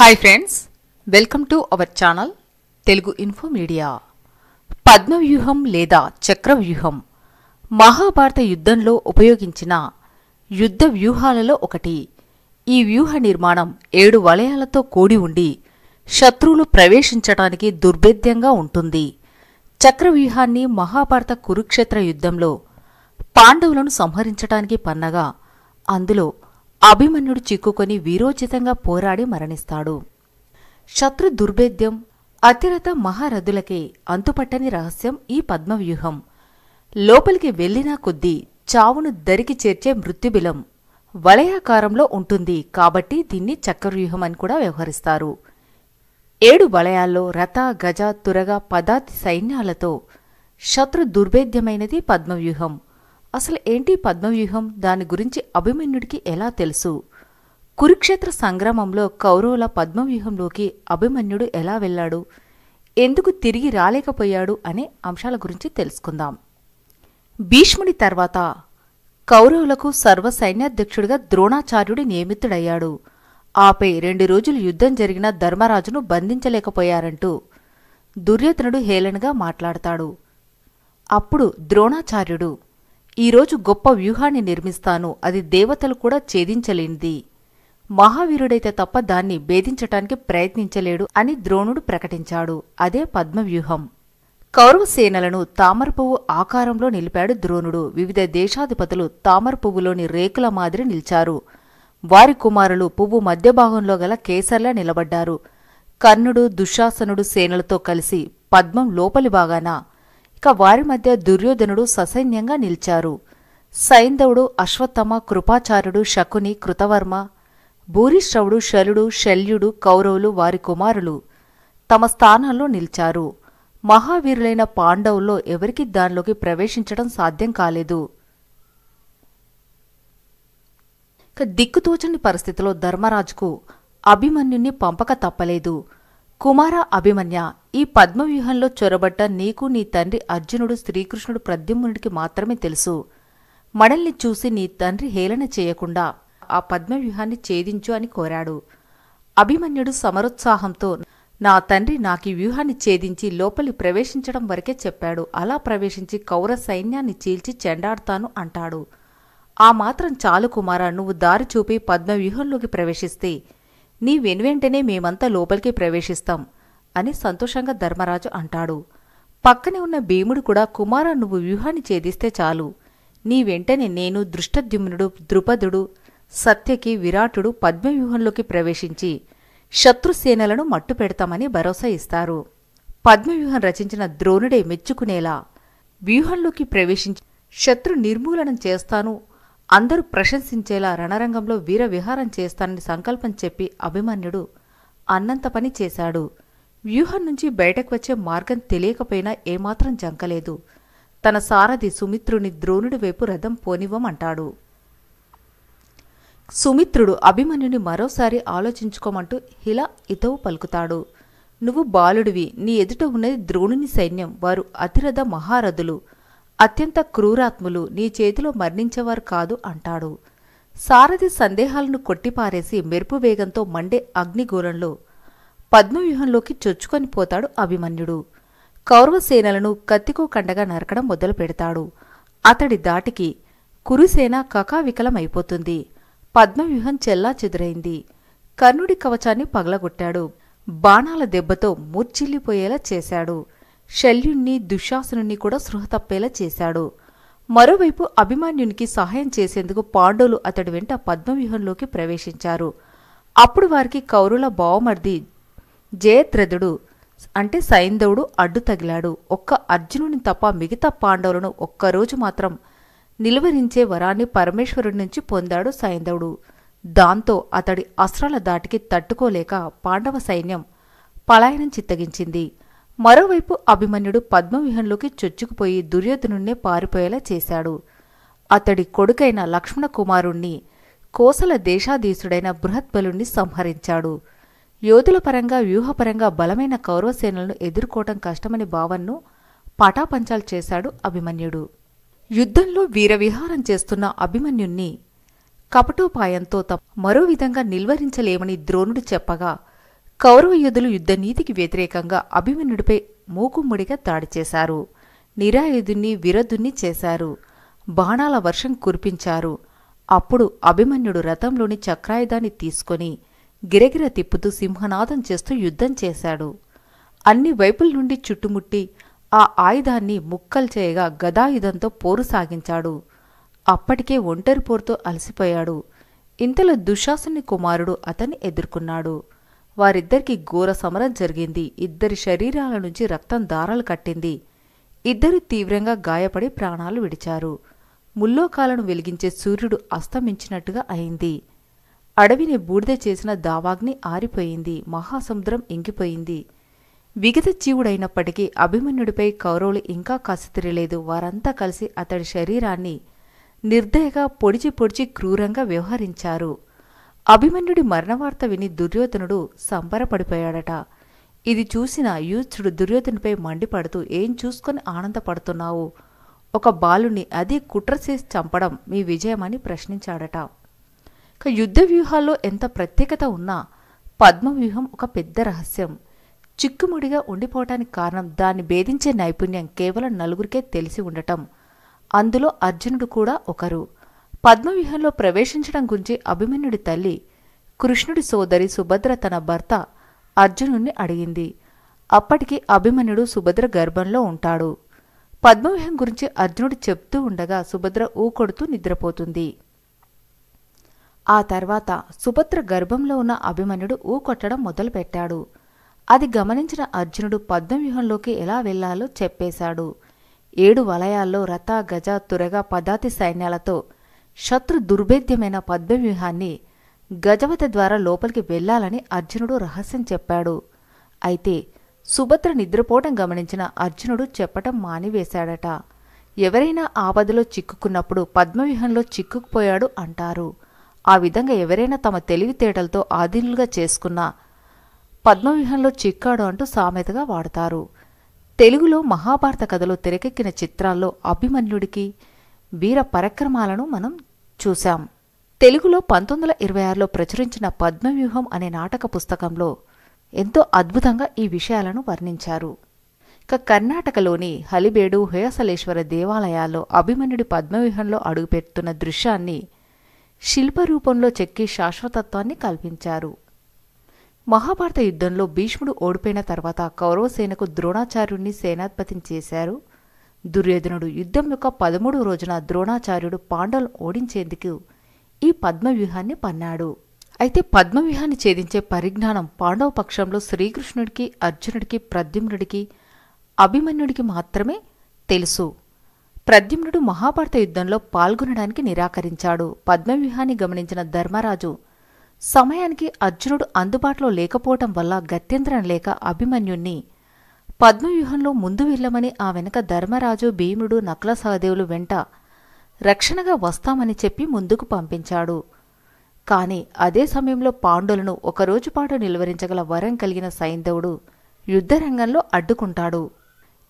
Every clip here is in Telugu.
hi friends welcome to our channel Telugu info media పద్మవ్యూహం లేదా చక్రవ్యూహం మహాభారత యుద్ధంలో ఉపయోగించిన యుద్ధ వ్యూహాలలో ఒకటి ఈ వ్యూహ నిర్మాణం ఏడు వలయాలతో కూడి ఉండి శత్రువులు ప్రవేశించడానికి దుర్భేద్యంగా ఉంటుంది చక్రవ్యూహాన్ని మహాభారత కురుక్షేత్ర యుద్ధంలో పాండవులను సంహరించడానికి పన్నగా అందులో అభిమన్యుడు చిక్కుకొని వీరోచితంగా పోరాడి మరణిస్తాడు శత్రు దుర్భేద్యం అతిరథ మహారథులకే అంతుపట్టని రహస్యం ఈ పద్మవ్యూహం లోపలికి వెళ్లినా కొద్దీ చావును దరికి చేర్చే మృత్యుబిలం వలయాకారంలో ఉంటుంది కాబట్టి దీన్ని చక్రవ్యూహం అని కూడా వ్యవహరిస్తారు ఏడు వలయాల్లో రథ గజ తురగ పదాతి సైన్యాలతో శత్రు దుర్భేద్యమైనది పద్మవ్యూహం అసలు ఏంటి పద్మవ్యూహం దాని గురించి అభిమన్యుడికి ఎలా తెలుసు కురుక్షేత్ర సంగ్రామంలో కౌరవుల పద్మవ్యూహంలోకి అభిమన్యుడు ఎలా వెళ్ళాడు ఎందుకు తిరిగి రాలేకపోయాడు అనే అంశాల గురించి తెలుసుకుందాం భీష్ముడి తర్వాత కౌరవులకు సర్వసైన్యాధ్యక్షుడిగా ద్రోణాచార్యుడి నియమితుడయ్యాడు ఆపై రెండు రోజులు యుద్ధం జరిగిన ధర్మరాజును బంధించలేకపోయారంటూ దుర్యోధనుడు హేళనగా మాట్లాడతాడు అప్పుడు ద్రోణాచార్యుడు ఈరోజు గొప్ప వ్యూహాన్ని నిర్మిస్తాను అది దేవతలు కూడా ఛేదించలేనిది మహావీరుడైతే తప్ప దాన్ని భేదించటానికి ప్రయత్నించలేడు అని ద్రోణుడు ప్రకటించాడు అదే పద్మవ్యూహం కౌరవ సేనలను తామరపువ్వు ఆకారంలో నిలిపాడు ద్రోణుడు వివిధ దేశాధిపతులు తామరపువ్వులోని రేకుల మాదిరి నిలిచారు వారి కుమారులు పువ్వు మధ్యభాగంలో గల కేసర్లా నిలబడ్డారు కర్ణుడు దుశ్శాసనుడు సేనలతో కలిసి పద్మం లోపలి భాగాన ఇక వారి మధ్య దుర్యోధనుడు ససైన్యంగా నిలిచారు సైంధవుడు అశ్వత్థమ కృపాచార్యుడు శకుని కృతవర్మ భూరిశ్రవుడు శలుడు శల్యుడు కౌరవులు వారి కుమారులు తమ స్థానంలో నిలిచారు మహావీరులైన పాండవుల్లో ఎవరికి దానిలోకి ప్రవేశించడం సాధ్యం కాలేదు దిక్కుతోచని పరిస్థితిలో ధర్మరాజుకు అభిమన్యుణ్ణి పంపక తప్పలేదు కుమార అభిమన్య ఈ పద్మవ్యూహంలో చొరబడ్డ నీకు నీ తండ్రి అర్జునుడు శ్రీకృష్ణుడు ప్రద్యుమ్నుడికి మాత్రమే తెలుసు మడల్ని చూసి నీ తండ్రి హేళన చేయకుండా ఆ పద్మవ్యూహాన్ని ఛేదించు అని కోరాడు అభిమన్యుడు సమరుత్సాహంతో నా తండ్రి నాకి వ్యూహాన్ని ఛేదించి లోపలి ప్రవేశించడం వరకే చెప్పాడు అలా ప్రవేశించి కౌర సైన్యాన్ని చీల్చి చెండాడతాను అంటాడు ఆ మాత్రం చాలు కుమార నువ్వు దారి చూపి పద్మవ్యూహంలోకి ప్రవేశిస్తే నీ వెనువెంటనే మేమంతా లోపలికి ప్రవేశిస్తాం అని సంతోషంగా ధర్మరాజు అంటాడు పక్కనే ఉన్న భీముడు కూడా కుమార నువ్వు వ్యూహాన్ని ఛేదిస్తే చాలు నీ వెంటనే నేను దృష్టద్యుమ్నుడు ద్రుపదుడు సత్యకి విరాటుడు పద్మవ్యూహంలోకి ప్రవేశించి శత్రుసేనలను మట్టు పెడతామని భరోసా ఇస్తారు పద్మవ్యూహం రచించిన ద్రోణుడే మెచ్చుకునేలా వ్యూహంలోకి ప్రవేశించి శత్రు నిర్మూలనం చేస్తాను అందరూ ప్రశంసించేలా రణరంగంలో వీర విహారం చేస్తానని సంకల్పం చెప్పి అభిమన్యుడు అన్నంత పని చేశాడు వ్యూహం నుంచి బయటకు వచ్చే మార్గం తెలియకపోయినా ఏమాత్రం జంకలేదు తన సారథి సుమిత్రుని ద్రోణుడి వైపు రథం పోనివ్వమంటాడు సుమిత్రుడు అభిమన్యుని మరోసారి ఆలోచించుకోమంటూ హిలా ఇతవు పలుకుతాడు నువ్వు బాలుడివి నీ ఎదుట ఉన్నది ద్రోణుని సైన్యం వారు అతిరథ మహారథులు అత్యంత క్రూరాత్ములు నీ చేతిలో మరణించేవారు కాదు అంటాడు సారథి సందేహాలను కొట్టిపారేసి మెరుపు వేగంతో మండే అగ్నిగోళంలో పద్మవ్యూహంలోకి చొచ్చుకొని పోతాడు అభిమన్యుడు కౌరవసేనలను కత్తికో కండగా నరకడం మొదలు పెడతాడు అతడి దాటికి కురుసేన కకావికలమైపోతుంది పద్మవ్యూహం చెల్లా చెదురైంది కర్ణుడి కవచాన్ని పగలగొట్టాడు బాణాల దెబ్బతో మూర్చిల్లిపోయేలా చేశాడు శల్యుణ్ణి దుశ్శాసనుణ్ణి కూడా సృహ తప్పేలా చేశాడు మరోవైపు అభిమాన్యునికి సహాయం చేసేందుకు పాండవులు అతడి వెంట పద్మవ్యూహంలోకి ప్రవేశించారు అప్పుడు వారికి కౌరుల బావమర్ది జయత్రథుడు అంటే సైంధవుడు అడ్డు తగిలాడు ఒక్క అర్జునుని తప్ప మిగతా పాండవులను ఒక్కరోజు మాత్రం నిలువరించే వరాన్ని పరమేశ్వరుడి నుంచి పొందాడు సైంధవుడు దాంతో అతడి అస్త్రాల దాటికి తట్టుకోలేక పాండవ సైన్యం పలాయనం చిత్తగించింది మరోవైపు అభిమన్యుడు పద్మవ్యూహంలోకి చొచ్చుకుపోయి దుర్యోధనుణ్ణే పారిపోయేలా చేశాడు అతడి కొడుకైన లక్ష్మణ కుమారుణ్ణి కోసల దేశాధీశుడైన బృహత్బలుణ్ణి సంహరించాడు యోధుల పరంగా వ్యూహపరంగా బలమైన కౌరవసేనలను ఎదుర్కోవటం కష్టమని భావన్ను పటాపంచాలు చేశాడు అభిమన్యుడు యుద్ధంలో వీరవిహారం చేస్తున్న అభిమన్యుణ్ణి కపటోపాయంతో తప్ప మరో విధంగా నిల్వరించలేమని ద్రోణుడు చెప్పగా కౌరవయుధులు యుద్ధనీతికి వ్యతిరేకంగా అభిమన్యుడిపై మూకుమ్ముడిగా దాడి చేశారు నిరాయుధుణ్ణి విరధుణ్ణి చేశారు బాణాల వర్షం కురిపించారు అప్పుడు అభిమన్యుడు రథంలోని చక్రాయుధాన్ని తీసుకొని గిరగిర తిప్పుతూ సింహనాదం చేస్తూ యుద్ధం చేశాడు అన్ని వైపుల నుండి చుట్టుముట్టి ఆ ఆయుధాన్ని ముక్కలు చేయగా గదాయుధంతో పోరు సాగించాడు అప్పటికే ఒంటరి పోరుతో అలసిపోయాడు ఇంతలో దుశ్శాసుని కుమారుడు అతన్ని ఎదుర్కొన్నాడు వారిద్దరికి ఘోర సమరం జరిగింది ఇద్దరి శరీరాల నుంచి రక్తం దారాలు కట్టింది ఇద్దరు తీవ్రంగా గాయపడి ప్రాణాలు విడిచారు ముల్లోకాలను వెలిగించే సూర్యుడు అస్తమించినట్టుగా అయింది అడవిని బూడిద చేసిన దావాగ్ని ఆరిపోయింది మహాసముద్రం ఇంకిపోయింది విగత జీవుడైనప్పటికీ అభిమన్యుడిపై కౌరవులు ఇంకా కసితిరలేదు వారంతా కలిసి అతడి శరీరాన్ని నిర్దయగా పొడిచి పొడిచి క్రూరంగా వ్యవహరించారు అభిమన్యుడి మరణవార్త విని దుర్యోధనుడు సంబరపడిపోయాడట ఇది చూసిన యూత్సుడు దుర్యోధనుపై మండిపడుతూ ఏం చూసుకొని ఆనందపడుతున్నావు ఒక బాలుని అది కుట్ర చేసి చంపడం మీ విజయమని ప్రశ్నించాడట ఇక యుద్ధ వ్యూహాల్లో ఎంత ప్రత్యేకత ఉన్నా పద్మవ్యూహం ఒక పెద్ద రహస్యం చిక్కుముడిగా ఉండిపోవటానికి కారణం దాన్ని భేదించే నైపుణ్యం కేవలం నలుగురికే తెలిసి ఉండటం అందులో అర్జునుడు కూడా ఒకరు పద్మవ్యూహంలో ప్రవేశించడం గురించి అభిమన్యుడి తల్లి కృష్ణుడి సోదరి సుభద్ర తన భర్త అర్జునుణ్ణి అడిగింది అప్పటికి అభిమన్యుడు సుభద్ర గర్భంలో ఉంటాడు పద్మవ్యూహం గురించి అర్జునుడు చెప్తూ ఉండగా సుభద్ర ఊకొడుతూ నిద్రపోతుంది ఆ తర్వాత సుభద్ర గర్భంలో ఉన్న అభిమన్యుడు ఊకొట్టడం మొదలుపెట్టాడు అది గమనించిన అర్జునుడు పద్మవ్యూహంలోకి ఎలా వెళ్లాలో చెప్పేశాడు ఏడు వలయాల్లో రథ గజ తురగ పదాతి సైన్యాలతో శత్రు దుర్భేద్యమైన పద్మవ్యూహాన్ని గజవత ద్వారా లోపలికి వెళ్లాలని అర్జునుడు రహస్యం చెప్పాడు అయితే సుభద్ర నిద్రపోవడం గమనించిన అర్జునుడు చెప్పటం మానివేశాడట ఎవరైనా ఆపదలో చిక్కుకున్నప్పుడు పద్మవ్యూహంలో చిక్కుకుపోయాడు అంటారు ఆ విధంగా ఎవరైనా తమ తెలివితేటలతో ఆధీనులుగా చేసుకున్న పద్మవ్యూహంలో చిక్కాడు అంటూ సామెతగా వాడతారు తెలుగులో మహాభారత కథలో తెరకెక్కిన చిత్రాల్లో అభిమన్యుడికి వీర పరక్రమాలను మనం చూశాం తెలుగులో పంతొమ్మిది వందల ఇరవై ఆరులో ప్రచురించిన పద్మవ్యూహం అనే నాటక పుస్తకంలో ఎంతో అద్భుతంగా ఈ విషయాలను వర్ణించారు ఇక కర్ణాటకలోని హలిబేడు హయసలేశ్వర దేవాలయాల్లో అభిమన్యుడి పద్మవ్యూహంలో అడుగుపెడుతున్న దృశ్యాన్ని శిల్పరూపంలో చెక్కి శాశ్వతత్వాన్ని కల్పించారు మహాభారత యుద్ధంలో భీష్ముడు ఓడిపోయిన తర్వాత కౌరవసేనకు ద్రోణాచార్యుణ్ణి సేనాధిపతిని చేశారు దుర్యోధనుడు యుద్ధం యొక్క పదమూడు రోజున ద్రోణాచార్యుడు పాండవులు ఓడించేందుకు ఈ పద్మవ్యూహాన్ని పన్నాడు అయితే పద్మవ్యూహాన్ని ఛేదించే పరిజ్ఞానం పాండవ పక్షంలో శ్రీకృష్ణుడికి అర్జునుడికి ప్రద్యుమ్నుడికి అభిమన్యుడికి మాత్రమే తెలుసు ప్రద్యుమ్నుడు మహాభారత యుద్ధంలో పాల్గొనడానికి నిరాకరించాడు పద్మవ్యూహాన్ని గమనించిన ధర్మరాజు సమయానికి అర్జునుడు అందుబాటులో లేకపోవటం వల్ల గత్యంతరం లేక అభిమన్యుణ్ణి పద్మవ్యూహంలో ముందు వెళ్ళమని ఆ వెనక ధర్మరాజు భీముడు నకుల సహదేవులు వెంట రక్షణగా వస్తామని చెప్పి ముందుకు పంపించాడు కాని అదే సమయంలో పాండులను ఒకరోజుపాటు నిలువరించగల వరం కలిగిన సైంధవుడు యుద్ధరంగంలో అడ్డుకుంటాడు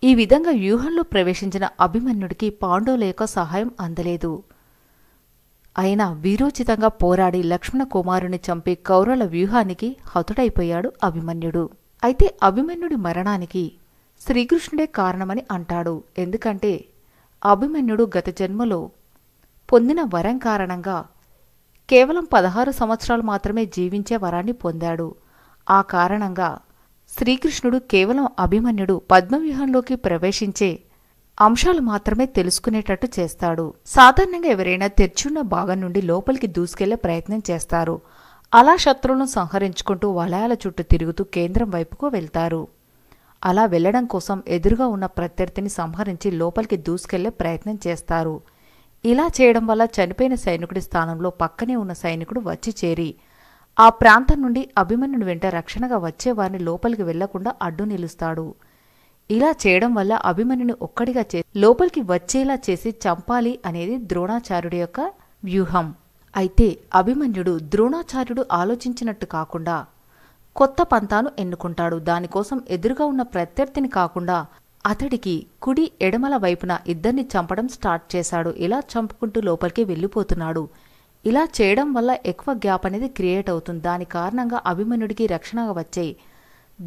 ఈ విధంగా వ్యూహంలో ప్రవేశించిన అభిమన్యుడికి పాండవుల యొక్క సహాయం అందలేదు అయినా వీరోచితంగా పోరాడి లక్ష్మణ కుమారుని చంపి కౌరవుల వ్యూహానికి హతుడైపోయాడు అభిమన్యుడు అయితే అభిమన్యుడి మరణానికి శ్రీకృష్ణుడే కారణమని అంటాడు ఎందుకంటే అభిమన్యుడు గత జన్మలో పొందిన వరం కారణంగా కేవలం పదహారు సంవత్సరాలు మాత్రమే జీవించే వరాన్ని పొందాడు ఆ కారణంగా శ్రీకృష్ణుడు కేవలం అభిమన్యుడు పద్మవ్యూహంలోకి ప్రవేశించే అంశాలు మాత్రమే తెలుసుకునేటట్టు చేస్తాడు సాధారణంగా ఎవరైనా తెరిచున్న భాగం నుండి లోపలికి దూసుకెళ్లే ప్రయత్నం చేస్తారు అలా శత్రువులను సంహరించుకుంటూ వలయాల చుట్టూ తిరుగుతూ కేంద్రం వైపుకు వెళ్తారు అలా వెళ్లడం కోసం ఎదురుగా ఉన్న ప్రత్యర్థిని సంహరించి లోపలికి దూసుకెళ్లే ప్రయత్నం చేస్తారు ఇలా చేయడం వల్ల చనిపోయిన సైనికుడి స్థానంలో పక్కనే ఉన్న సైనికుడు వచ్చి చేరి ఆ ప్రాంతం నుండి అభిమన్యుని వెంట రక్షణగా వచ్చేవారిని లోపలికి వెళ్లకుండా అడ్డు నిలుస్తాడు ఇలా చేయడం వల్ల అభిమన్యుని ఒక్కడిగా చే లోపలికి వచ్చేలా చేసి చంపాలి అనేది ద్రోణాచార్యుడి యొక్క వ్యూహం అయితే అభిమన్యుడు ద్రోణాచార్యుడు ఆలోచించినట్టు కాకుండా కొత్త పంతాను ఎన్నుకుంటాడు దానికోసం ఎదురుగా ఉన్న ప్రత్యర్థిని కాకుండా అతడికి కుడి ఎడమల వైపున ఇద్దరిని చంపడం స్టార్ట్ చేశాడు ఇలా చంపుకుంటూ లోపలికి వెళ్ళిపోతున్నాడు ఇలా చేయడం వల్ల ఎక్కువ గ్యాప్ అనేది క్రియేట్ అవుతుంది దాని కారణంగా అభిమన్యుడికి రక్షణగా వచ్చాయి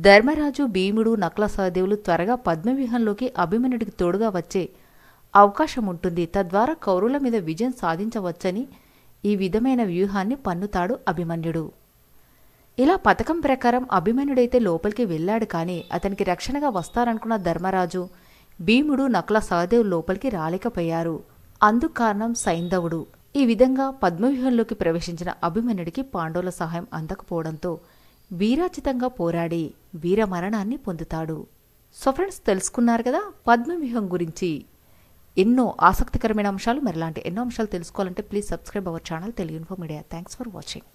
ధర్మరాజు భీముడు నకుల సహదేవులు త్వరగా పద్మవ్యూహంలోకి అభిమన్యుడికి తోడుగా వచ్చే అవకాశం ఉంటుంది తద్వారా కౌరుల మీద విజయం సాధించవచ్చని ఈ విధమైన వ్యూహాన్ని పన్నుతాడు అభిమన్యుడు ఇలా పథకం ప్రకారం అభిమన్యుడైతే లోపలికి వెళ్ళాడు కానీ అతనికి రక్షణగా వస్తారనుకున్న ధర్మరాజు భీముడు నకుల సహదేవు లోపలికి రాలేకపోయారు అందుకు కారణం సైంధవుడు ఈ విధంగా పద్మవ్యూహంలోకి ప్రవేశించిన అభిమన్యుడికి పాండవుల సహాయం అందకపోవడంతో వీరాచితంగా పోరాడి వీరమరణాన్ని పొందుతాడు సో ఫ్రెండ్స్ తెలుసుకున్నారు కదా పద్మవ్యూహం గురించి ఎన్నో ఆసక్తికరమైన అంశాలు మరిలాంటి ఎన్నో అంశాలు తెలుసుకోవాలంటే please subscribe our channel Telugu info media thanks for watching